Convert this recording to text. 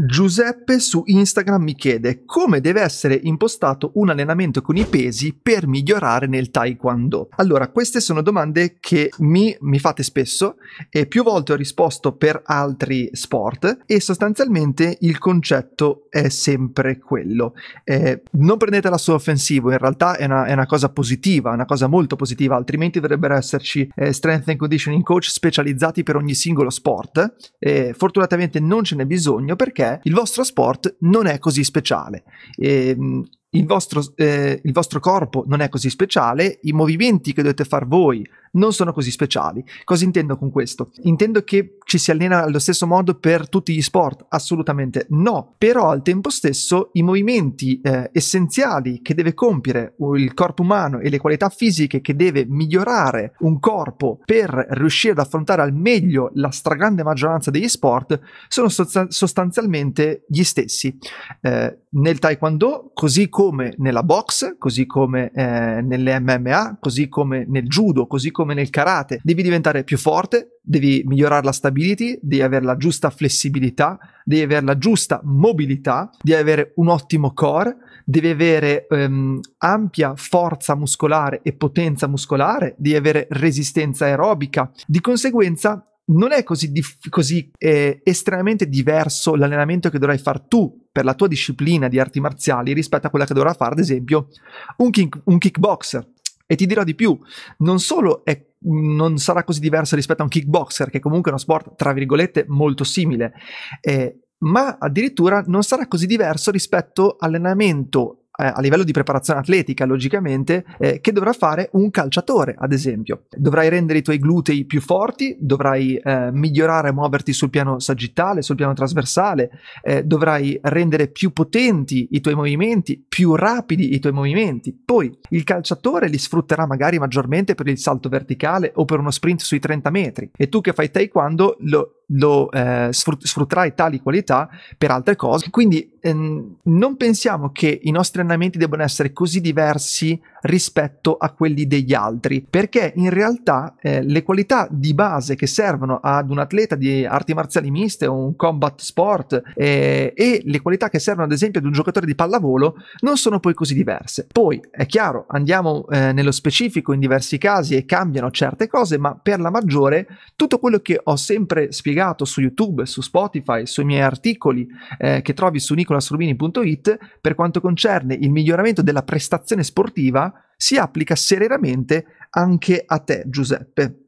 Giuseppe su Instagram mi chiede come deve essere impostato un allenamento con i pesi per migliorare nel taekwondo. Allora, queste sono domande che mi, mi, fate spesso e più volte ho risposto per altri sport e sostanzialmente il concetto è sempre quello. Eh, non prendetela su offensivo, in realtà è una, è una, cosa positiva, una cosa molto positiva, altrimenti dovrebbero esserci eh, strength and conditioning coach specializzati per ogni singolo sport. Eh, fortunatamente non ce n'è bisogno perché il vostro sport non è così speciale. E, ehm, il vostro, eh, il vostro, corpo non è così speciale, i movimenti che dovete far voi non sono così speciali. Cosa intendo con questo? Intendo che ci si allena allo stesso modo per tutti gli sport? Assolutamente no, però al tempo stesso i movimenti eh, essenziali che deve compiere il corpo umano e le qualità fisiche che deve migliorare un corpo per riuscire ad affrontare al meglio la stragrande maggioranza degli sport sono sostanzialmente gli stessi. Eh, nel taekwondo, così come nella box, così come eh, nelle MMA, così come nel judo, così come nel karate. Devi diventare più forte, devi migliorare la stability, devi avere la giusta flessibilità, devi avere la giusta mobilità, devi avere un ottimo core, devi avere ehm, ampia forza muscolare e potenza muscolare, devi avere resistenza aerobica. Di conseguenza non è così, diff- così eh, estremamente diverso l'allenamento che dovrai fare tu per la tua disciplina di arti marziali rispetto a quella che dovrà fare, ad esempio, un, kick- un kickboxer. E ti dirò di più, non solo è, non sarà così diverso rispetto a un kickboxer, che comunque è uno sport, tra virgolette, molto simile, eh, ma addirittura non sarà così diverso rispetto all'allenamento eh, a livello di preparazione atletica, logicamente, eh, che dovrà fare un calciatore, ad esempio. Dovrai rendere i tuoi glutei più forti, dovrai eh, migliorare e muoverti sul piano sagittale, sul piano trasversale, eh, dovrai rendere più potenti i tuoi movimenti, più rapidi i tuoi movimenti. Poi il calciatore li sfrutterà magari maggiormente per il salto verticale o per uno sprint sui 30 metri e tu che fai taekwondo lo lo, eh, sfrut- sfrutterai tali qualità per altre cose. Quindi ehm, non pensiamo che i nostri allenamenti debbano essere così diversi rispetto a quelli degli altri, perché in realtà eh, le qualità di base che servono ad un atleta di arti marziali miste o un combat sport eh, e le qualità che servono ad esempio ad un giocatore di pallavolo non sono poi così diverse. Poi è chiaro, andiamo eh, nello specifico in diversi casi e cambiano certe cose, ma per la maggiore tutto quello che ho sempre spiegato su YouTube, su Spotify, sui miei articoli eh, che trovi su nicolastrubini.it per quanto concerne il miglioramento della prestazione sportiva si applica serenamente anche a te, Giuseppe.